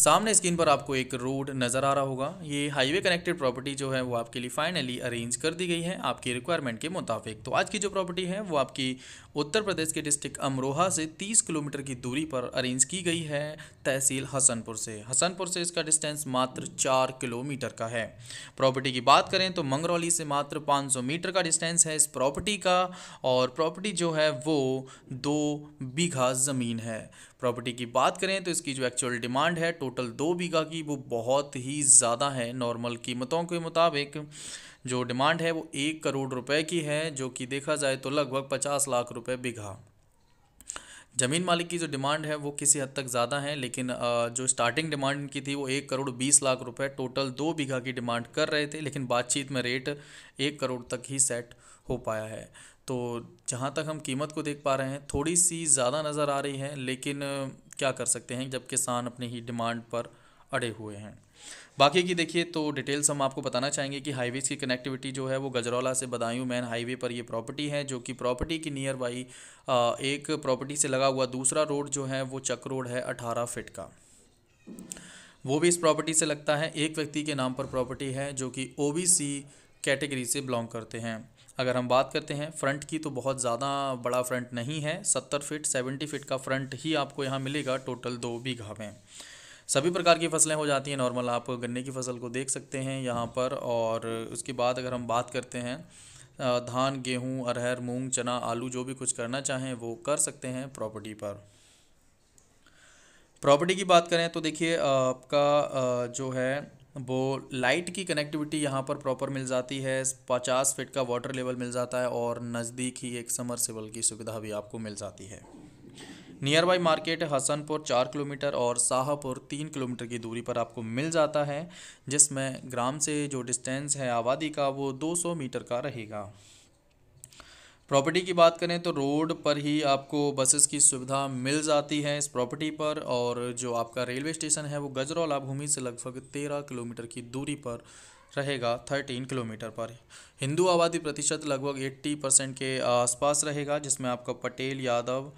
सामने स्क्रीन पर आपको एक रोड नज़र आ रहा होगा ये हाईवे कनेक्टेड प्रॉपर्टी जो है वो आपके लिए फाइनली अरेंज कर दी गई है आपकी रिक्वायरमेंट के मुताबिक तो आज की जो प्रॉपर्टी है वो आपकी उत्तर प्रदेश के डिस्ट्रिक्ट अमरोहा से 30 किलोमीटर की दूरी पर अरेंज की गई है तहसील हसनपुर से हसनपुर से इसका डिस्टेंस मात्र चार किलोमीटर का है प्रॉपर्टी की बात करें तो मंगरौली से मात्र पाँच मीटर का डिस्टेंस है इस प्रॉपर्टी का और प्रॉपर्टी जो है वो दो बीघा ज़मीन है प्रॉपर्टी की बात करें तो इसकी जो एक्चुअल डिमांड है टोटल दो बीघा की वो बहुत ही ज़्यादा है नॉर्मल कीमतों के मुताबिक जो डिमांड है वो एक करोड़ रुपए की है जो कि देखा जाए तो लगभग पचास लाख रुपए बीघा ज़मीन मालिक की जो डिमांड है वो किसी हद तक ज़्यादा है लेकिन जो स्टार्टिंग डिमांड की थी वो एक करोड़ बीस लाख रुपए टोटल दो बीघा की डिमांड कर रहे थे लेकिन बातचीत में रेट एक करोड़ तक ही सेट हो पाया है तो जहाँ तक हम कीमत को देख पा रहे हैं थोड़ी सी ज़्यादा नज़र आ रही है लेकिन क्या कर सकते हैं जब किसान अपनी ही डिमांड पर अड़े हुए हैं बाकी की देखिए तो डिटेल्स हम आपको बताना चाहेंगे कि हाईवेज़ की कनेक्टिविटी जो है वो गजरौला से बदायूं मैन हाईवे पर ये प्रॉपर्टी है जो कि प्रॉपर्टी की नियर बाई एक प्रॉपर्टी से लगा हुआ दूसरा रोड जो है वो चक रोड है अठारह फिट का वो भी इस प्रॉपर्टी से लगता है एक व्यक्ति के नाम पर प्रॉपर्टी है जो कि ओ कैटेगरी से बिलोंग करते हैं अगर हम बात करते हैं फ्रंट की तो बहुत ज़्यादा बड़ा फ्रंट नहीं है सत्तर फिट सेवेंटी फिट का फ्रंट ही आपको यहाँ मिलेगा टोटल दो बीघा में सभी प्रकार की फसलें हो जाती हैं नॉर्मल आप गन्ने की फसल को देख सकते हैं यहाँ पर और उसके बाद अगर हम बात करते हैं धान गेहूँ अरहर मूंग चना आलू जो भी कुछ करना चाहें वो कर सकते हैं प्रॉपर्टी पर प्रॉपर्टी की बात करें तो देखिए आपका जो है वो लाइट की कनेक्टिविटी यहाँ पर प्रॉपर मिल जाती है पचास फिट का वाटर लेवल मिल जाता है और नज़दीक ही एक समरसेबल की सुविधा भी आपको मिल जाती है नियर बाई मार्केट हसनपुर चार किलोमीटर और शाहपुर तीन किलोमीटर की दूरी पर आपको मिल जाता है जिसमें ग्राम से जो डिस्टेंस है आबादी का वो 200 मीटर का रहेगा प्रॉपर्टी की बात करें तो रोड पर ही आपको बसेस की सुविधा मिल जाती है इस प्रॉपर्टी पर और जो आपका रेलवे स्टेशन है वो गजरौला भूमि से लगभग तेरह किलोमीटर की दूरी पर रहेगा थर्टीन किलोमीटर पर हिंदू आबादी प्रतिशत लगभग एट्टी परसेंट के आसपास रहेगा जिसमें आपका पटेल यादव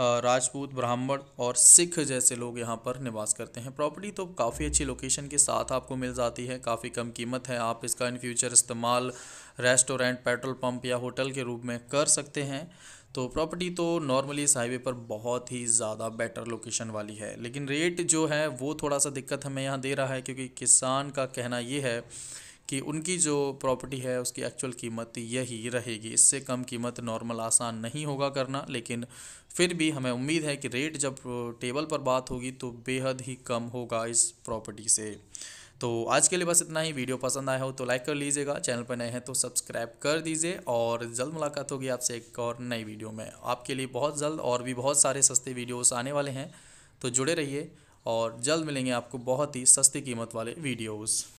राजपूत ब्राह्मण और सिख जैसे लोग यहाँ पर निवास करते हैं प्रॉपर्टी तो काफ़ी अच्छी लोकेशन के साथ आपको मिल जाती है काफ़ी कम कीमत है आप इसका इन फ्यूचर इस्तेमाल रेस्टोरेंट पेट्रोल पंप या होटल के रूप में कर सकते हैं तो प्रॉपर्टी तो नॉर्मली इस हाईवे पर बहुत ही ज़्यादा बेटर लोकेशन वाली है लेकिन रेट जो है वो थोड़ा सा दिक्कत हमें यहाँ दे रहा है क्योंकि किसान का कहना ये है कि उनकी जो प्रॉपर्टी है उसकी एक्चुअल कीमत यही रहेगी इससे कम कीमत नॉर्मल आसान नहीं होगा करना लेकिन फिर भी हमें उम्मीद है कि रेट जब टेबल पर बात होगी तो बेहद ही कम होगा इस प्रॉपर्टी से तो आज के लिए बस इतना ही वीडियो पसंद आया हो तो लाइक कर लीजिएगा चैनल पर नए हैं तो सब्सक्राइब कर दीजिए और जल्द मुलाकात होगी आपसे एक और नई वीडियो में आपके लिए बहुत जल्द और भी बहुत सारे सस्ते वीडियोस आने वाले हैं तो जुड़े रहिए और जल्द मिलेंगे आपको बहुत ही सस्ती कीमत वाले वीडियोज़